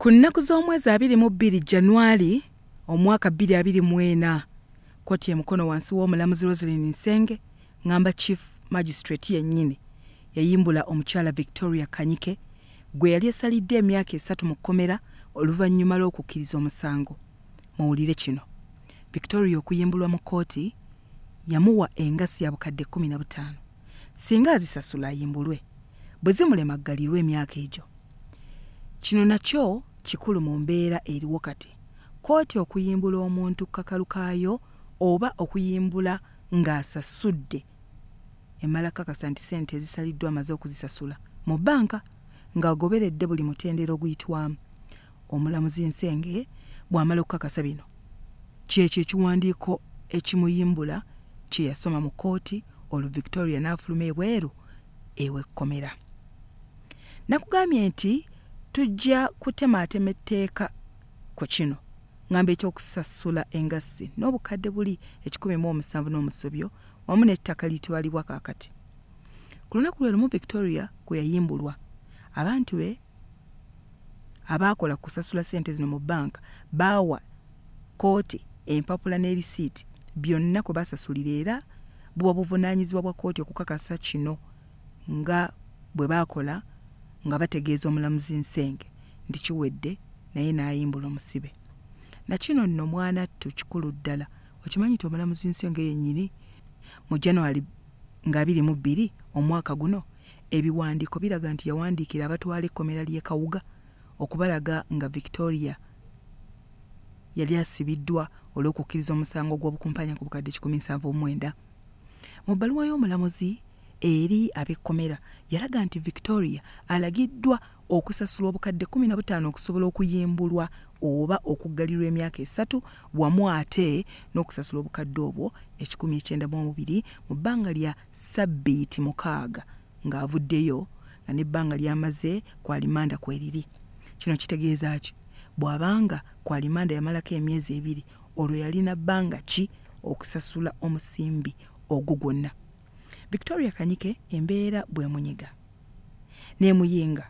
ku nnaku z'omwezi 22 januari omwaka 224 kkooti emukono wansi w'omulamuzi rosalin nsenge ngamba chief magistrate yennyini yayimbula omukyala victoria kanyike gwe yali esalidde emyaka esatu mu kkomera oluvannyuma lw'okukkiriza omusango muwulire kino victoria okuyimbulwa mu kkooti yamuwa engasi ya bukadde 15 singa azisasula ayimbulwe bwe zimulemaggalirwa emyaka egyo kino nakyo kikulu mu mbeera eriwo kati kooti okuyimbula omuntu kakalu kaayo oba okuyimbula ng'asasudde emala kakasa nti sente ezisaliddwa amaze okuzisasula mu bbanka ng'agoberedde buli mutendera oguyitwamu omulamuzi nsenge bw'amala okukakasa bino kyekyo ekiwandiiko ekimuyimbula kye yasoma mu kooti olwo victoria n'afuluma ebweru ewekkomera nakugambye nti tujja kutemaatema etteeka ku kino ngamba ekyokusasula engasi n'obukadde buli ekikumi mu omusanvu n'omusobyo wamu n'ettaka litwalibwa kaakati ku lunaku lwe lumu victoria kwe yayimbulwa abantu be abaakola ku kusasula ssente zino mu bbanka baawa kooti empapula n'erisiiti byonna kwe basasulira era buba buvunaanyizibwa bwa kooti okukakasa kino nga bwe baakola nga bategeeza omulamuzi nsenge ndikiwedde naye n'ayimbula omusibe nakino nno mwana ttu kikulu ddala okimanyi ti omulamuzi nsenge yennyini mu januwali nga 22 omwaka guno ebiwandiiko biraga nti yawandiikira abatwala ekkomera ly'e kawuga okubalaga nga victoria yali asibiddwa olw'okukkiriza omusango gw'obukumpanya ku bukadde 179 mu bbaluwa y'omulamuzi eri abekkomera yalaga nti victoria alagiddwa okusasulwa obukadde 15 okusobola okuyimbulwa oba okuggalirwa emyaka esatu wamu ate n'okusasula obukadde obwo ekikumi ekyenda mu omubiri mu bbanga lya sabbiiti mukaaga ng'avuddeyo nga nebbanga lyamaze kwalimanda kweriri kino kitegeeza ki bw'abanga kwalimanda yamalako emyezi ebiri olwo yalina bbanga ki okusasula omusimbi ogwo gwonna victoria kanyike embeera bwemunyiga nemuyinga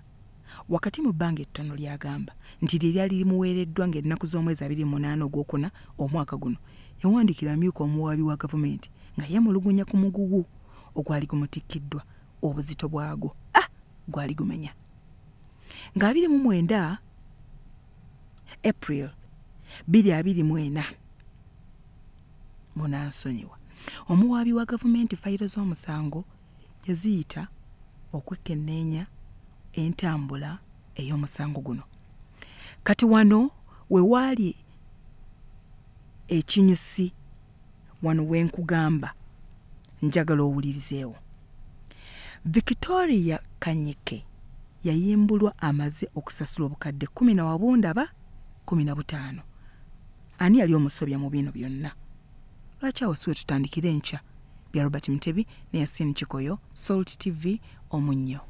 wakati mu bbanga ettono lyagamba nti lyeryali limuweereddwa ng'ennaku z'omwezi abiri munaana ogwokuna omwaka guno yawandiikira amyuka omuwaabi wa gavumenti nga yemulugunya ku mugugu ogwali gumutikkiddwa obuzito bwagwo a ah, gwali gumenya nga abiri mu mwenda april bbiri abiri mu ena munansonyiwa omuwaabi wa gavumenti fayiro z'omusango yaziyita okwekenneenya entambula ey'omusango guno kati wano we waali ekinyusi wano wenkugamba njagala owulirizeewo victoria kanyike yayimbulwa amaze okusasula obukadde kumi na wabundaba kumi na butaano ani yali omusobya mu bino byonna lwaki awo siwe tutandikire enkya bya robert mutebi ne yasin kikoyo salt tv omunnyo